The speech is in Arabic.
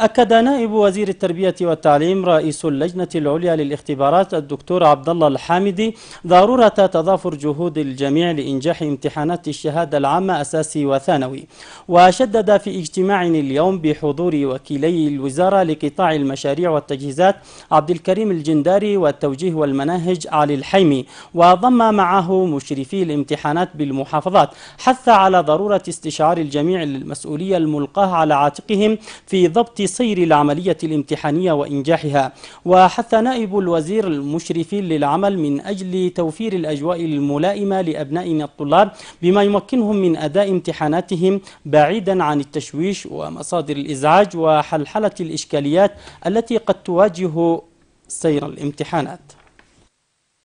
أكد نائب وزير التربية والتعليم رئيس اللجنة العليا للاختبارات الدكتور عبد الله الحامدي ضرورة تضافر جهود الجميع لإنجاح امتحانات الشهادة العامة أساسي وثانوي وشدد في اجتماع اليوم بحضور وكيلي الوزارة لقطاع المشاريع والتجهيزات عبد الكريم الجنداري والتوجيه والمناهج علي الحيمي وضم معه مشرفي الامتحانات بالمحافظات حث على ضرورة استشعار الجميع للمسؤولية الملقاة على عاتقهم في ضبط سير العملية الامتحانية وإنجاحها وحث نائب الوزير المشرف للعمل من أجل توفير الأجواء الملائمة لأبنائنا الطلاب بما يمكنهم من أداء امتحاناتهم بعيدا عن التشويش ومصادر الإزعاج وحلحلة الإشكاليات التي قد تواجه سير الامتحانات